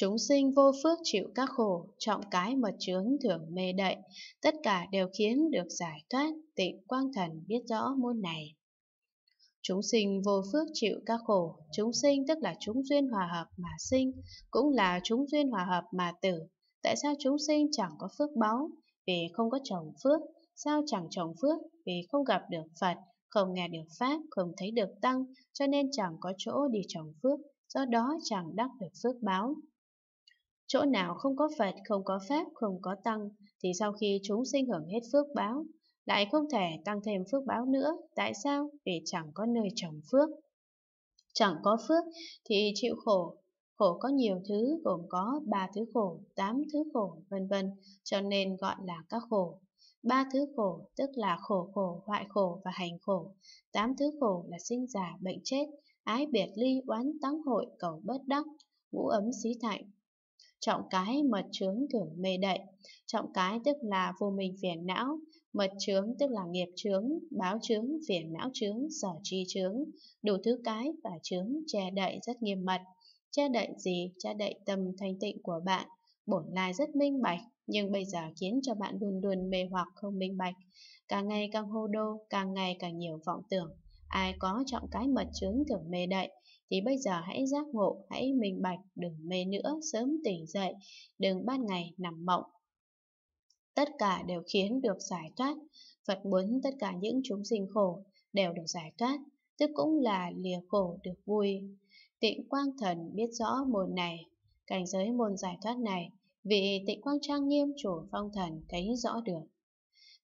Chúng sinh vô phước chịu các khổ, trọng cái mà chướng thường mê đậy, tất cả đều khiến được giải thoát, tịnh quang thần biết rõ môn này. Chúng sinh vô phước chịu các khổ, chúng sinh tức là chúng duyên hòa hợp mà sinh, cũng là chúng duyên hòa hợp mà tử. Tại sao chúng sinh chẳng có phước báu? Vì không có chồng phước. Sao chẳng chồng phước? Vì không gặp được Phật, không nghe được Pháp, không thấy được Tăng, cho nên chẳng có chỗ đi chồng phước, do đó chẳng đắc được phước báo. Chỗ nào không có Phật, không có Pháp, không có Tăng, thì sau khi chúng sinh hưởng hết phước báo, lại không thể tăng thêm phước báo nữa. Tại sao? Vì chẳng có nơi trồng phước. Chẳng có phước thì chịu khổ. Khổ có nhiều thứ, gồm có ba thứ khổ, tám thứ khổ, vân vân, cho nên gọi là các khổ. Ba thứ khổ tức là khổ khổ, hoại khổ và hành khổ. Tám thứ khổ là sinh già, bệnh chết, ái biệt ly, oán táng hội, cầu bất đắc, ngũ ấm xí thạnh, Trọng cái mật chướng tưởng mê đậy. Trọng cái tức là vô minh phiền não, mật chướng tức là nghiệp chướng, báo chướng, phiền não chướng, sở tri chướng, đủ thứ cái và chướng che đậy rất nghiêm mật. Che đậy gì? Che đậy tâm thanh tịnh của bạn, bổn lai rất minh bạch, nhưng bây giờ khiến cho bạn luôn luôn mê hoặc không minh bạch. Càng ngày càng hô đô, càng ngày càng nhiều vọng tưởng. Ai có trọng cái mật chướng tưởng mê đậy, thì bây giờ hãy giác ngộ, hãy minh bạch, đừng mê nữa, sớm tỉnh dậy, đừng ban ngày nằm mộng. Tất cả đều khiến được giải thoát, Phật muốn tất cả những chúng sinh khổ đều được giải thoát, tức cũng là lìa khổ được vui. Tịnh Quang Thần biết rõ môn này, cảnh giới môn giải thoát này, vị tịnh Quang Trang Nghiêm chủ phong thần thấy rõ được.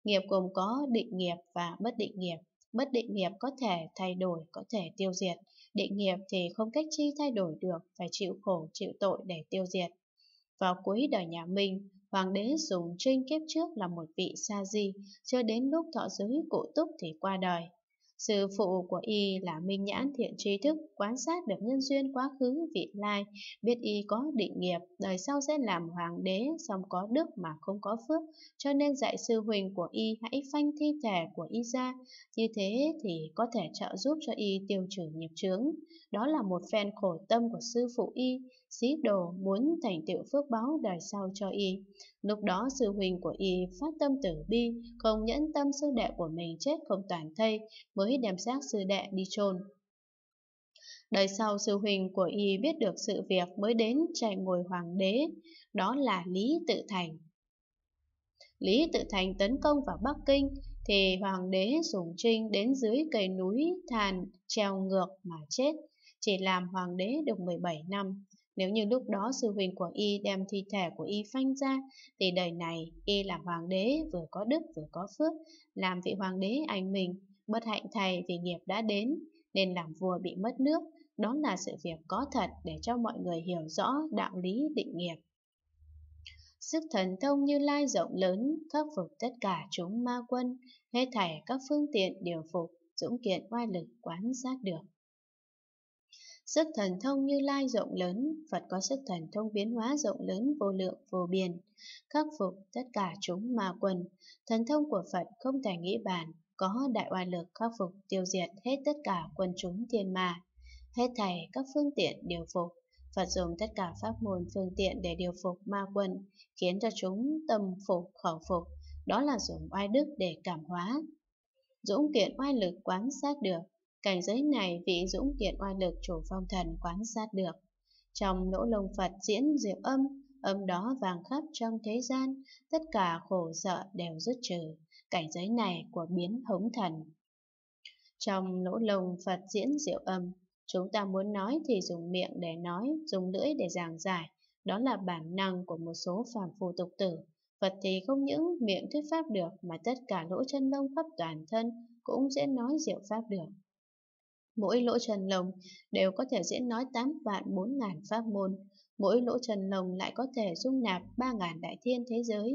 Nghiệp gồm có định nghiệp và bất định nghiệp, bất định nghiệp có thể thay đổi, có thể tiêu diệt, định nghiệp thì không cách chi thay đổi được, phải chịu khổ, chịu tội để tiêu diệt. Vào cuối đời nhà Minh, Hoàng đế dùng Trinh kiếp trước là một vị sa di, chưa đến lúc thọ giới cụ túc thì qua đời. Sư phụ của y là minh nhãn thiện trí thức, quan sát được nhân duyên quá khứ vị lai, biết y có định nghiệp, đời sau sẽ làm hoàng đế, song có đức mà không có phước, cho nên dạy sư huỳnh của y hãy phanh thi thể của y ra, như thế thì có thể trợ giúp cho y tiêu trừ nghiệp chướng. Đó là một phen khổ tâm của sư phụ y, dí đồ muốn thành tựu phước báo đời sau cho y. Lúc đó sư huynh của y phát tâm tử bi, không nhẫn tâm sư đệ của mình chết không toàn thây, mới đem xác sư đệ đi chôn Đời sau sư huynh của y biết được sự việc mới đến chạy ngồi hoàng đế, đó là Lý Tự Thành. Lý Tự Thành tấn công vào Bắc Kinh, thì hoàng đế Sùng Trinh đến dưới cây núi Thàn treo ngược mà chết, chỉ làm hoàng đế được 17 năm. Nếu như lúc đó sư huynh của y đem thi thể của y phanh ra, thì đời này y là hoàng đế vừa có đức vừa có phước, làm vị hoàng đế anh mình, bất hạnh thầy vì nghiệp đã đến, nên làm vua bị mất nước. Đó là sự việc có thật để cho mọi người hiểu rõ đạo lý định nghiệp. Sức thần thông như lai rộng lớn, khắc phục tất cả chúng ma quân, hết thảy các phương tiện điều phục, dũng kiện oai lực quán sát được. Sức thần thông như lai rộng lớn, Phật có sức thần thông biến hóa rộng lớn vô lượng vô biên, khắc phục tất cả chúng ma quần. Thần thông của Phật không thể nghĩ bàn, có đại oai lực khắc phục tiêu diệt hết tất cả quần chúng thiên ma, hết thảy các phương tiện điều phục. Phật dùng tất cả pháp môn phương tiện để điều phục ma quân, khiến cho chúng tâm phục khẩu phục, đó là dùng oai đức để cảm hóa. Dũng kiện oai lực quán sát được, Cảnh giới này vị dũng kiệt oai lực chủ phong thần quán sát được. Trong lỗ lồng Phật diễn diệu âm, âm đó vàng khắp trong thế gian, tất cả khổ sợ đều dứt trừ, cảnh giới này của biến hống thần. Trong lỗ lồng Phật diễn diệu âm, chúng ta muốn nói thì dùng miệng để nói, dùng lưỡi để giảng giải, đó là bản năng của một số phàm phù tục tử. Phật thì không những miệng thuyết pháp được mà tất cả lỗ chân lông khắp toàn thân cũng sẽ nói diệu pháp được. Mỗi lỗ chân lồng đều có thể diễn nói 8 vạn 4 ngàn pháp môn, mỗi lỗ chân lồng lại có thể dung nạp 3 ngàn đại thiên thế giới.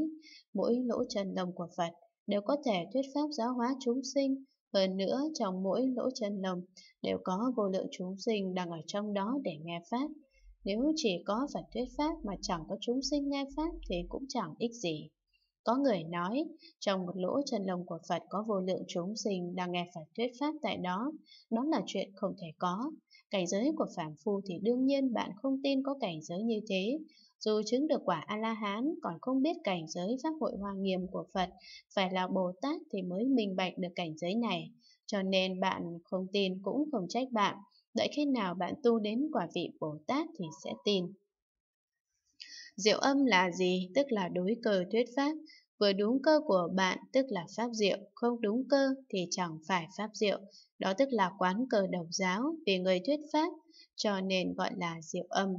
Mỗi lỗ chân lồng của Phật đều có thể thuyết pháp giáo hóa chúng sinh, hơn nữa trong mỗi lỗ chân lồng đều có vô lượng chúng sinh đang ở trong đó để nghe Pháp. Nếu chỉ có Phật thuyết Pháp mà chẳng có chúng sinh nghe Pháp thì cũng chẳng ích gì. Có người nói, trong một lỗ chân lông của Phật có vô lượng chúng sinh đang nghe Phật thuyết pháp tại đó, đó là chuyện không thể có. Cảnh giới của Phạm Phu thì đương nhiên bạn không tin có cảnh giới như thế. Dù chứng được quả A-la-hán còn không biết cảnh giới pháp hội hoa nghiêm của Phật, phải là Bồ Tát thì mới minh bạch được cảnh giới này. Cho nên bạn không tin cũng không trách bạn, đợi khi nào bạn tu đến quả vị Bồ Tát thì sẽ tin. Diệu âm là gì? Tức là đối cờ thuyết pháp. Vừa đúng cơ của bạn tức là pháp diệu, không đúng cơ thì chẳng phải pháp diệu. Đó tức là quán cờ độc giáo vì người thuyết pháp, cho nên gọi là diệu âm.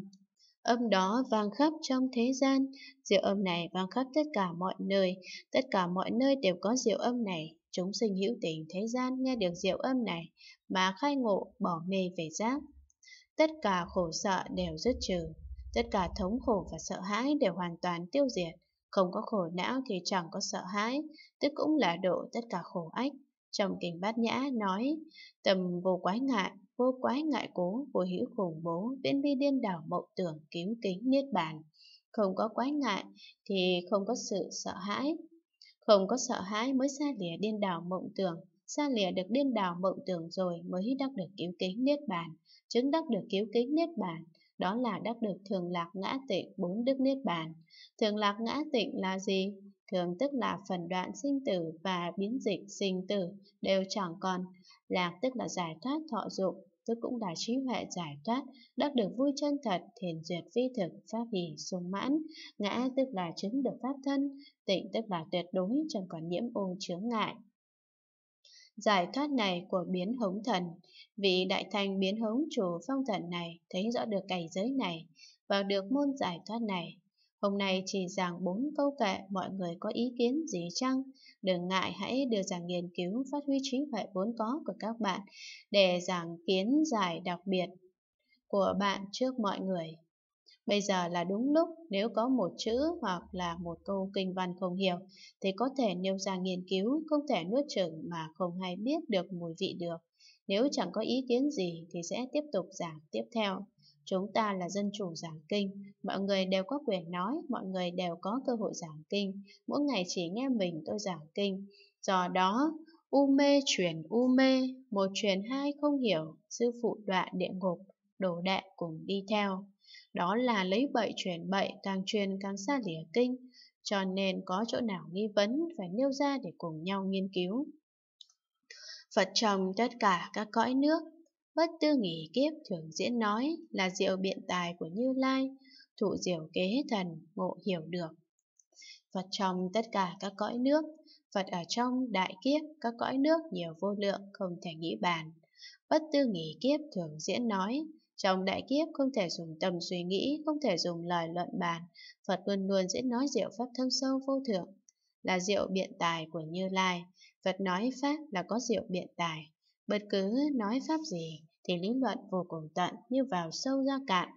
Âm đó vang khắp trong thế gian, diệu âm này vang khắp tất cả mọi nơi, tất cả mọi nơi đều có diệu âm này. Chúng sinh hữu tình thế gian nghe được diệu âm này mà khai ngộ bỏ mê về giác. Tất cả khổ sợ đều dứt trừ. Tất cả thống khổ và sợ hãi đều hoàn toàn tiêu diệt, không có khổ não thì chẳng có sợ hãi, tức cũng là độ tất cả khổ ách. Trong kinh bát nhã nói, tầm vô quái ngại, vô quái ngại cố, vô hữu khủng bố, viễn bi điên đảo mộng tưởng cứu kính niết bàn. Không có quái ngại thì không có sự sợ hãi. Không có sợ hãi mới xa lìa điên đảo mộng tưởng, xa lìa được điên đảo mộng tưởng rồi mới đắc được cứu kính niết bàn, chứng đắc được cứu kính niết bàn đó là đắc được thường lạc ngã tịnh bốn đức niết bàn. Thường lạc ngã tịnh là gì? Thường tức là phần đoạn sinh tử và biến dịch sinh tử đều chẳng còn. Lạc tức là giải thoát thọ dụng, tức cũng là trí huệ giải thoát, đắc được vui chân thật, thiền duyệt phi thực, pháp hỷ sung mãn. Ngã tức là chứng được pháp thân, tịnh tức là tuyệt đối chẳng còn nhiễm ô chướng ngại. Giải thoát này của biến hống thần, vị đại thành biến hống chủ phong thần này thấy rõ được cảnh giới này, và được môn giải thoát này. Hôm nay chỉ giảng bốn câu kệ mọi người có ý kiến gì chăng? Đừng ngại hãy đưa giảng nghiên cứu phát huy trí huệ vốn có của các bạn để giảng kiến giải đặc biệt của bạn trước mọi người. Bây giờ là đúng lúc nếu có một chữ hoặc là một câu kinh văn không hiểu thì có thể nêu ra nghiên cứu, không thể nuốt chửng mà không hay biết được mùi vị được. Nếu chẳng có ý kiến gì thì sẽ tiếp tục giảng tiếp theo. Chúng ta là dân chủ giảng kinh, mọi người đều có quyền nói, mọi người đều có cơ hội giảng kinh, mỗi ngày chỉ nghe mình tôi giảng kinh. Do đó, u mê truyền u mê, một truyền hai không hiểu, sư phụ đọa địa ngục, đồ đệ cùng đi theo. Đó là lấy bậy truyền bậy càng truyền càng xa lìa kinh, cho nên có chỗ nào nghi vấn phải nêu ra để cùng nhau nghiên cứu. Phật trồng tất cả các cõi nước, bất tư nghỉ kiếp thường diễn nói là diệu biện tài của Như Lai, thụ diệu kế thần, ngộ hiểu được. Phật trong tất cả các cõi nước, Phật ở trong đại kiếp các cõi nước nhiều vô lượng không thể nghĩ bàn. Bất tư nghỉ kiếp thường diễn nói trong đại kiếp không thể dùng tâm suy nghĩ, không thể dùng lời luận bàn, Phật luôn luôn sẽ nói diệu pháp thâm sâu vô thượng, là diệu biện tài của Như Lai. Phật nói pháp là có diệu biện tài. Bất cứ nói pháp gì thì lý luận vô cùng tận như vào sâu ra cạn,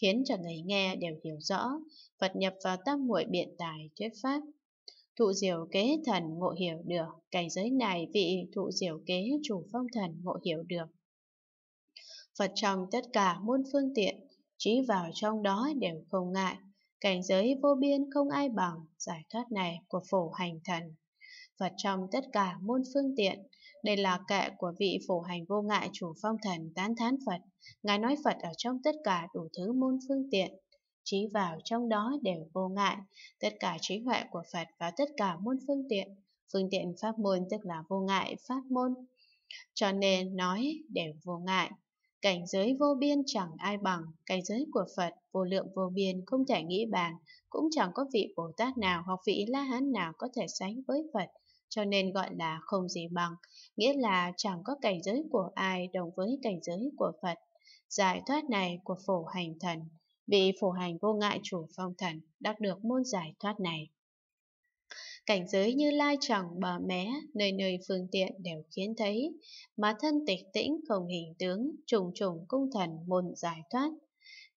khiến cho người nghe đều hiểu rõ, Phật nhập vào tâm muội biện tài thuyết pháp. Thụ diệu kế thần ngộ hiểu được, cảnh giới này vị thụ diệu kế chủ phong thần ngộ hiểu được. Phật trong tất cả muôn phương tiện, trí vào trong đó đều không ngại. Cảnh giới vô biên không ai bằng giải thoát này của phổ hành thần. Phật trong tất cả môn phương tiện, đây là kệ của vị phổ hành vô ngại chủ phong thần tán thán Phật. Ngài nói Phật ở trong tất cả đủ thứ môn phương tiện, trí vào trong đó đều vô ngại. Tất cả trí huệ của Phật và tất cả môn phương tiện, phương tiện pháp môn tức là vô ngại pháp môn. Cho nên nói đều vô ngại. Cảnh giới vô biên chẳng ai bằng, cảnh giới của Phật vô lượng vô biên không thể nghĩ bàn, cũng chẳng có vị Bồ Tát nào hoặc vị La Hán nào có thể sánh với Phật, cho nên gọi là không gì bằng, nghĩa là chẳng có cảnh giới của ai đồng với cảnh giới của Phật. Giải thoát này của phổ hành thần, vị phổ hành vô ngại chủ phong thần đắc được môn giải thoát này. Cảnh giới như lai chẳng bờ mé, nơi nơi phương tiện đều khiến thấy, mà thân tịch tĩnh không hình tướng, trùng trùng cung thần môn giải thoát.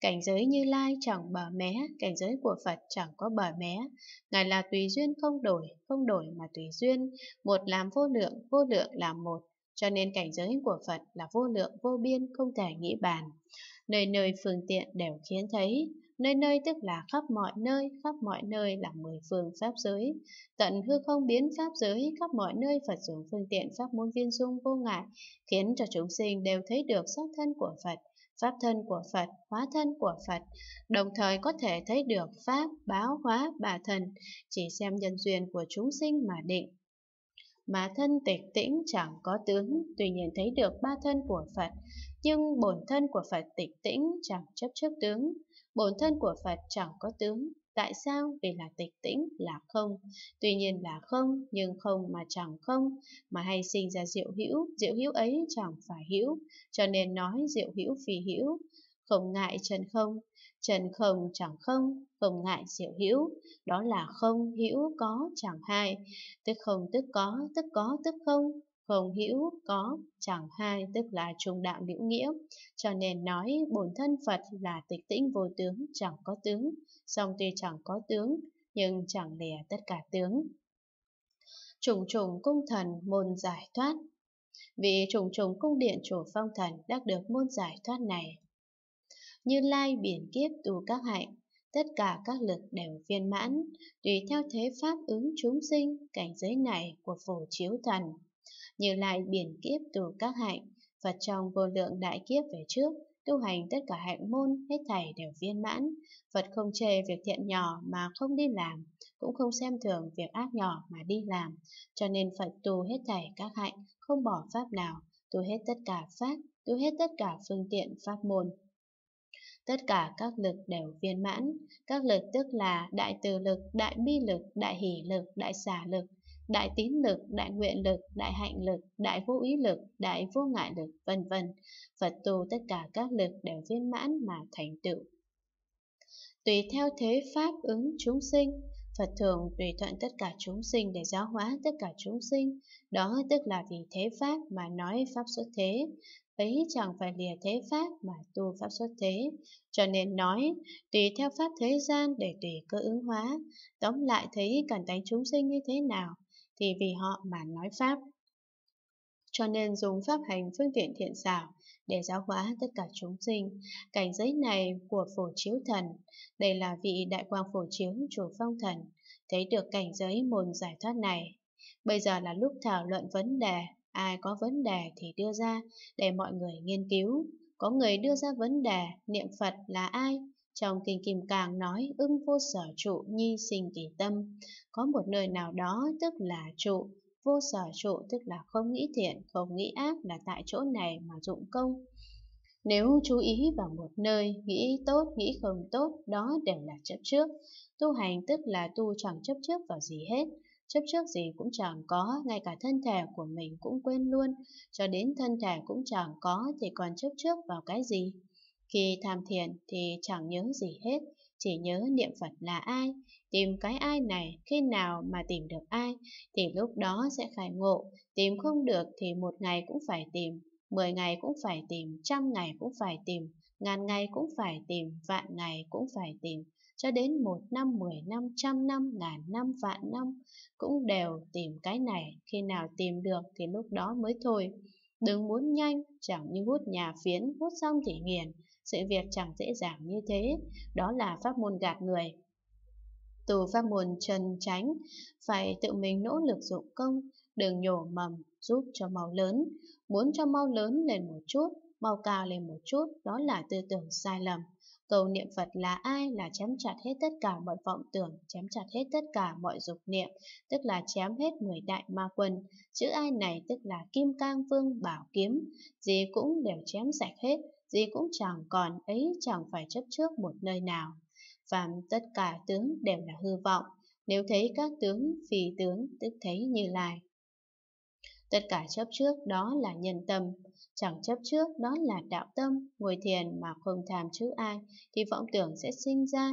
Cảnh giới như lai chẳng bờ mé, cảnh giới của Phật chẳng có bờ mé. Ngài là tùy duyên không đổi, không đổi mà tùy duyên. Một làm vô lượng, vô lượng làm một. Cho nên cảnh giới của Phật là vô lượng vô biên, không thể nghĩ bàn. Nơi nơi phương tiện đều khiến thấy. Nơi nơi tức là khắp mọi nơi, khắp mọi nơi là mười phương pháp giới. Tận hư không biến pháp giới, khắp mọi nơi Phật dùng phương tiện pháp môn viên dung vô ngại, khiến cho chúng sinh đều thấy được sắc thân của Phật, pháp thân của Phật, hóa thân của Phật, đồng thời có thể thấy được pháp, báo, hóa, bà thần, chỉ xem nhân duyên của chúng sinh mà định mà thân tịch tĩnh chẳng có tướng, tuy nhiên thấy được ba thân của Phật, nhưng bổn thân của Phật tịch tĩnh chẳng chấp trước tướng. Bổn thân của Phật chẳng có tướng, tại sao? Vì là tịch tĩnh, là không. Tuy nhiên là không, nhưng không mà chẳng không, mà hay sinh ra diệu hữu, diệu hữu ấy chẳng phải hữu, cho nên nói diệu hữu phi hữu, không ngại trần không, Trần không chẳng không, không ngại diệu hữu, đó là không hữu có chẳng hai, tức không tức có, tức có tức không, không hữu có, chẳng hai tức là trung đạo hữu nghĩa, cho nên nói bổn thân Phật là tịch tĩnh vô tướng, chẳng có tướng, song tuy chẳng có tướng, nhưng chẳng lìa tất cả tướng. Trùng trùng cung thần môn giải thoát Vì trùng trùng cung điện chủ phong thần đã được môn giải thoát này. Như lai biển kiếp tù các hạnh, tất cả các lực đều viên mãn, tùy theo thế pháp ứng chúng sinh, cảnh giới này của phổ chiếu thần như lại biển kiếp từ các hạnh, và trong vô lượng đại kiếp về trước, tu hành tất cả hạnh môn hết thảy đều viên mãn. Phật không chê việc thiện nhỏ mà không đi làm, cũng không xem thường việc ác nhỏ mà đi làm. Cho nên Phật tu hết thảy các hạnh, không bỏ pháp nào, tu hết tất cả pháp, tu hết tất cả phương tiện pháp môn. Tất cả các lực đều viên mãn, các lực tức là đại từ lực, đại bi lực, đại hỷ lực, đại xả lực, đại tín lực, đại nguyện lực, đại hạnh lực, đại vô ý lực, đại vô ngại lực, vân vân. Phật tu tất cả các lực đều viên mãn mà thành tựu. Tùy theo thế pháp ứng chúng sinh, Phật thường tùy thuận tất cả chúng sinh để giáo hóa tất cả chúng sinh, đó tức là vì thế pháp mà nói pháp xuất thế, ấy chẳng phải lìa thế pháp mà tu pháp xuất thế, cho nên nói tùy theo pháp thế gian để tùy cơ ứng hóa, tóm lại thấy cản tánh chúng sinh như thế nào thì vì họ mà nói Pháp. Cho nên dùng pháp hành phương tiện thiện xảo để giáo hóa tất cả chúng sinh. Cảnh giới này của phổ chiếu thần, đây là vị đại quang phổ chiếu chủ phong thần, thấy được cảnh giới môn giải thoát này. Bây giờ là lúc thảo luận vấn đề, ai có vấn đề thì đưa ra để mọi người nghiên cứu. Có người đưa ra vấn đề niệm Phật là ai trong Kinh Kim Cang nói ưng vô sở trụ nhi sinh kỳ tâm, có một nơi nào đó tức là trụ, vô sở trụ tức là không nghĩ thiện, không nghĩ ác là tại chỗ này mà dụng công. Nếu chú ý vào một nơi, nghĩ tốt, nghĩ không tốt, đó đều là chấp trước. Tu hành tức là tu chẳng chấp trước vào gì hết, chấp trước gì cũng chẳng có, ngay cả thân thể của mình cũng quên luôn, cho đến thân thể cũng chẳng có thì còn chấp trước vào cái gì. Khi tham thiền thì chẳng nhớ gì hết, chỉ nhớ niệm Phật là ai, tìm cái ai này, khi nào mà tìm được ai thì lúc đó sẽ khai ngộ, tìm không được thì một ngày cũng phải tìm, mười ngày cũng phải tìm, trăm ngày cũng phải tìm, ngàn ngày cũng phải tìm, vạn ngày cũng phải tìm, cho đến một năm, mười năm, trăm năm, ngàn năm, vạn năm cũng đều tìm cái này, khi nào tìm được thì lúc đó mới thôi. Đừng muốn nhanh, chẳng như hút nhà phiến, hút xong thì nghiền, sự việc chẳng dễ dàng như thế, đó là pháp môn gạt người. Từ pháp môn trần tránh, phải tự mình nỗ lực dụng công, đừng nhổ mầm, giúp cho mau lớn. Muốn cho mau lớn lên một chút, mau cao lên một chút, đó là tư tưởng sai lầm. Cầu niệm Phật là ai là chém chặt hết tất cả mọi vọng tưởng, chém chặt hết tất cả mọi dục niệm, tức là chém hết 10 đại ma quân. Chữ ai này tức là Kim Cang Vương Bảo Kiếm, gì cũng đều chém sạch hết, gì cũng chẳng còn ấy chẳng phải chấp trước một nơi nào. Và tất cả tướng đều là hư vọng, nếu thấy các tướng vì tướng tức thấy như lai. Tất cả chấp trước đó là nhân tâm, chẳng chấp trước đó là đạo tâm, ngồi thiền mà không tham chữ ai thì vọng tưởng sẽ sinh ra,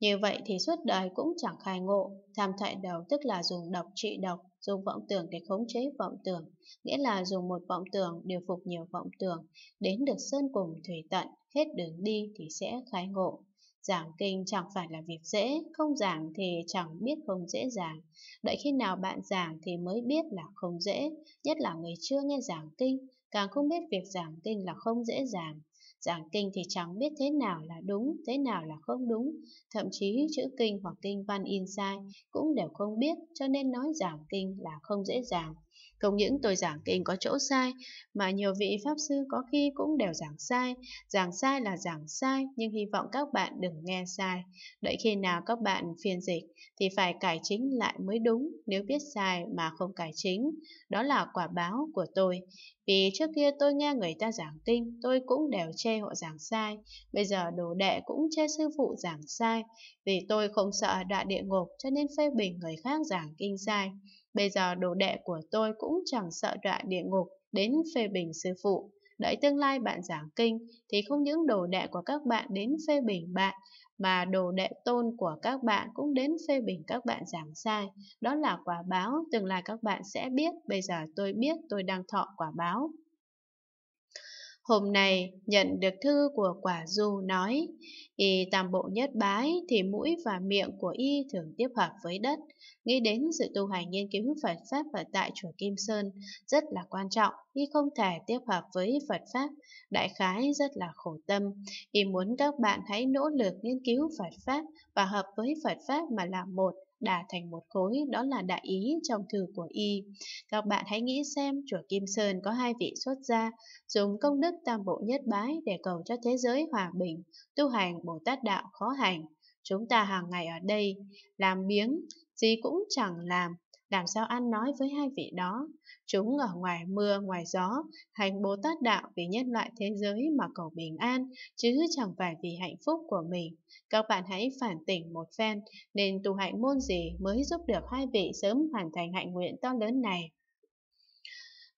như vậy thì suốt đời cũng chẳng khai ngộ, tham thoại đầu tức là dùng độc trị độc, dùng vọng tưởng để khống chế vọng tưởng, nghĩa là dùng một vọng tưởng điều phục nhiều vọng tưởng, đến được sơn cùng thủy tận, hết đường đi thì sẽ khai ngộ. Giảng kinh chẳng phải là việc dễ, không giảng thì chẳng biết không dễ dàng. Đợi khi nào bạn giảng thì mới biết là không dễ, nhất là người chưa nghe giảng kinh, càng không biết việc giảng kinh là không dễ dàng. Giảng kinh thì chẳng biết thế nào là đúng, thế nào là không đúng, thậm chí chữ kinh hoặc kinh văn in sai cũng đều không biết, cho nên nói giảng kinh là không dễ dàng. Không những tôi giảng kinh có chỗ sai, mà nhiều vị Pháp sư có khi cũng đều giảng sai. Giảng sai là giảng sai, nhưng hy vọng các bạn đừng nghe sai. Đợi khi nào các bạn phiên dịch thì phải cải chính lại mới đúng, nếu biết sai mà không cải chính. Đó là quả báo của tôi. Vì trước kia tôi nghe người ta giảng kinh, tôi cũng đều chê họ giảng sai. Bây giờ đồ đệ cũng chê sư phụ giảng sai. Vì tôi không sợ đọa địa ngục cho nên phê bình người khác giảng kinh sai. Bây giờ đồ đệ của tôi cũng chẳng sợ đọa địa ngục đến phê bình sư phụ. Đợi tương lai bạn giảng kinh thì không những đồ đệ của các bạn đến phê bình bạn mà đồ đệ tôn của các bạn cũng đến phê bình các bạn giảng sai. Đó là quả báo, tương lai các bạn sẽ biết, bây giờ tôi biết tôi đang thọ quả báo. Hôm nay nhận được thư của quả du nói, y tam bộ nhất bái thì mũi và miệng của y thường tiếp hợp với đất. Nghĩ đến sự tu hành nghiên cứu Phật Pháp ở tại chùa Kim Sơn rất là quan trọng, y không thể tiếp hợp với Phật Pháp, đại khái rất là khổ tâm. Y muốn các bạn hãy nỗ lực nghiên cứu Phật Pháp và hợp với Phật Pháp mà làm một đà thành một khối, đó là đại ý trong thư của y. Các bạn hãy nghĩ xem chùa Kim Sơn có hai vị xuất gia, dùng công đức tam bộ nhất bái để cầu cho thế giới hòa bình, tu hành Bồ Tát Đạo khó hành. Chúng ta hàng ngày ở đây, làm biếng, gì cũng chẳng làm, làm sao ăn nói với hai vị đó. Chúng ở ngoài mưa, ngoài gió, hành Bồ Tát Đạo vì nhân loại thế giới mà cầu bình an, chứ chẳng phải vì hạnh phúc của mình. Các bạn hãy phản tỉnh một phen, nên tu hạnh môn gì mới giúp được hai vị sớm hoàn thành hạnh nguyện to lớn này.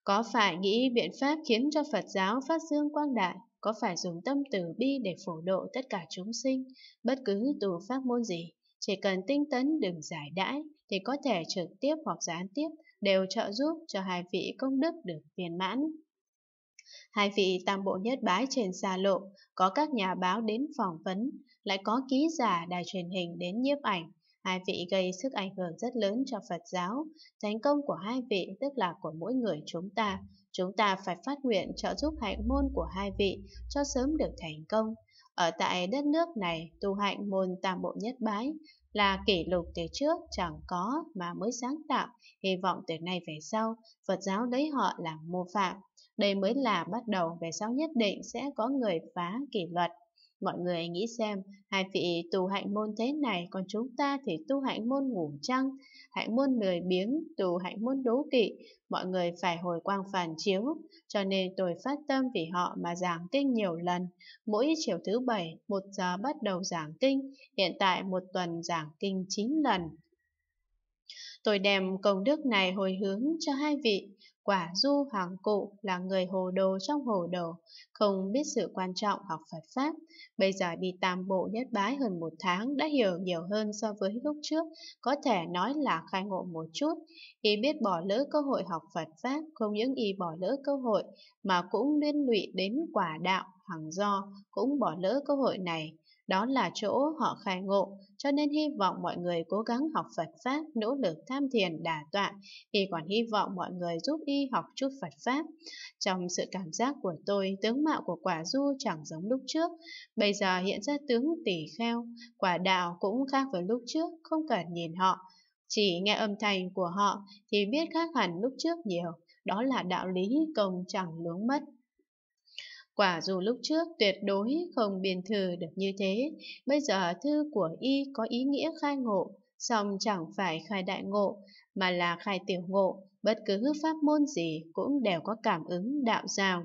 Có phải nghĩ biện pháp khiến cho Phật giáo phát dương quang đại có phải dùng tâm từ bi để phổ độ tất cả chúng sinh, bất cứ tu pháp môn gì, chỉ cần tinh tấn đừng giải đãi, thì có thể trực tiếp hoặc gián tiếp đều trợ giúp cho hai vị công đức được viên mãn. Hai vị tam bộ nhất bái trên xa lộ, có các nhà báo đến phỏng vấn, lại có ký giả đài truyền hình đến nhiếp ảnh. Hai vị gây sức ảnh hưởng rất lớn cho Phật giáo. Thành công của hai vị tức là của mỗi người chúng ta. Chúng ta phải phát nguyện trợ giúp hạnh môn của hai vị cho sớm được thành công. Ở tại đất nước này, tu hạnh môn tam bộ nhất bái là kỷ lục từ trước chẳng có mà mới sáng tạo, hy vọng từ nay về sau, Phật giáo lấy họ làm mô phạm. Đây mới là bắt đầu về sau nhất định sẽ có người phá kỷ luật. Mọi người nghĩ xem, hai vị tu hạnh môn thế này còn chúng ta thì tu hạnh môn ngủ trăng, hãy muốn lười biếng, tù hãy muốn đố kỵ, mọi người phải hồi quang phản chiếu, cho nên tôi phát tâm vì họ mà giảng kinh nhiều lần. Mỗi chiều thứ bảy, một giờ bắt đầu giảng kinh, hiện tại một tuần giảng kinh 9 lần. Tôi đem công đức này hồi hướng cho hai vị, Quả du hoàng cụ là người hồ đồ trong hồ đồ, không biết sự quan trọng học Phật Pháp. Bây giờ đi tam bộ nhất bái hơn một tháng đã hiểu nhiều hơn so với lúc trước, có thể nói là khai ngộ một chút. Y biết bỏ lỡ cơ hội học Phật Pháp, không những y bỏ lỡ cơ hội mà cũng liên lụy đến quả đạo, hoàng do cũng bỏ lỡ cơ hội này. Đó là chỗ họ khai ngộ, cho nên hy vọng mọi người cố gắng học Phật Pháp, nỗ lực tham thiền đà tọa. thì còn hy vọng mọi người giúp y học chút Phật Pháp. Trong sự cảm giác của tôi, tướng mạo của quả du chẳng giống lúc trước. Bây giờ hiện ra tướng tỷ kheo, quả đạo cũng khác với lúc trước, không cần nhìn họ. Chỉ nghe âm thanh của họ thì biết khác hẳn lúc trước nhiều. Đó là đạo lý công chẳng lướng mất. Quả dù lúc trước tuyệt đối không biên thư được như thế, bây giờ thư của y có ý nghĩa khai ngộ, song chẳng phải khai đại ngộ, mà là khai tiểu ngộ, bất cứ pháp môn gì cũng đều có cảm ứng đạo giao.